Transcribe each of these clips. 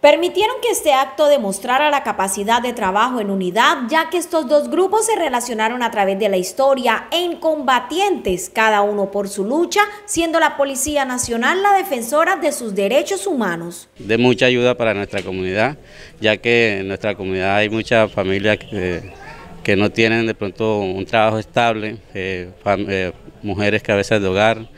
Permitieron que este acto demostrara la capacidad de trabajo en unidad, ya que estos dos grupos se relacionaron a través de la historia en combatientes, cada uno por su lucha, siendo la Policía Nacional la defensora de sus derechos humanos. De mucha ayuda para nuestra comunidad, ya que en nuestra comunidad hay muchas familias que, no tienen de pronto un trabajo estable, eh, mujeres eh, que mujeres cabezas de hogar,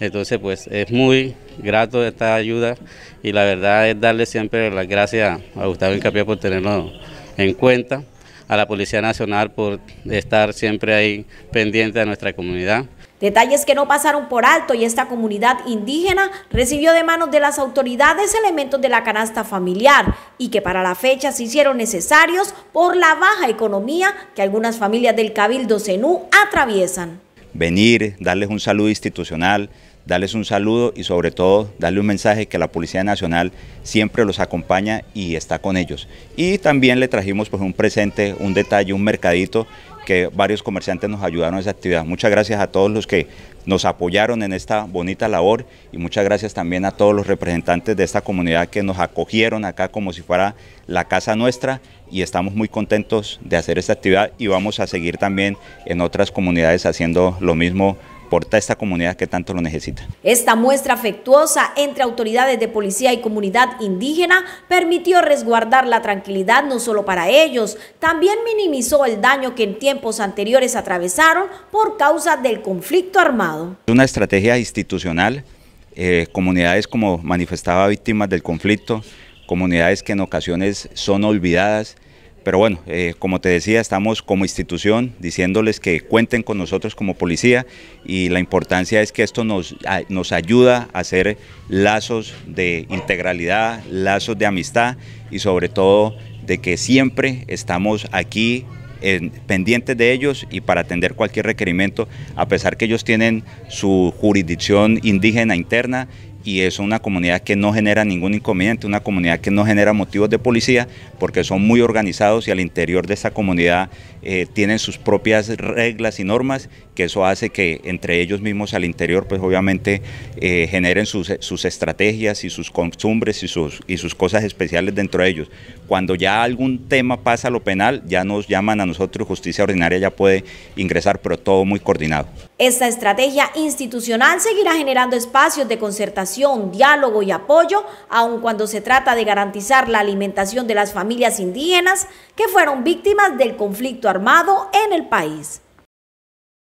entonces, pues es muy grato esta ayuda y la verdad es darle siempre las gracias a Gustavo Incapié por tenerlo en cuenta, a la Policía Nacional por estar siempre ahí pendiente de nuestra comunidad. Detalles que no pasaron por alto y esta comunidad indígena recibió de manos de las autoridades elementos de la canasta familiar y que para la fecha se hicieron necesarios por la baja economía que algunas familias del Cabildo Zenú atraviesan venir, darles un saludo institucional, darles un saludo y sobre todo darle un mensaje que la Policía Nacional siempre los acompaña y está con ellos. Y también le trajimos pues un presente, un detalle, un mercadito que varios comerciantes nos ayudaron en esa actividad. Muchas gracias a todos los que nos apoyaron en esta bonita labor y muchas gracias también a todos los representantes de esta comunidad que nos acogieron acá como si fuera la casa nuestra y estamos muy contentos de hacer esta actividad y vamos a seguir también en otras comunidades haciendo lo mismo esta comunidad que tanto lo necesita. Esta muestra afectuosa entre autoridades de policía y comunidad indígena permitió resguardar la tranquilidad no solo para ellos, también minimizó el daño que en tiempos anteriores atravesaron por causa del conflicto armado. Una estrategia institucional, eh, comunidades como manifestaba víctimas del conflicto, comunidades que en ocasiones son olvidadas, pero bueno, eh, como te decía, estamos como institución diciéndoles que cuenten con nosotros como policía y la importancia es que esto nos, nos ayuda a hacer lazos de integralidad, lazos de amistad y sobre todo de que siempre estamos aquí pendientes de ellos y para atender cualquier requerimiento, a pesar que ellos tienen su jurisdicción indígena interna y es una comunidad que no genera ningún inconveniente, una comunidad que no genera motivos de policía porque son muy organizados y al interior de esa comunidad eh, tienen sus propias reglas y normas que eso hace que entre ellos mismos al interior pues obviamente eh, generen sus, estrategias y sus costumbres y sus, y sus cosas especiales dentro de ellos. Cuando ya algún tema pasa a lo penal ya nos llaman a nosotros, justicia ordinaria ya puede ingresar pero todo muy coordinado. Esta estrategia institucional seguirá generando espacios de concertación, diálogo y apoyo, aun cuando se trata de garantizar la alimentación de las familias indígenas que fueron víctimas del conflicto armado en el país.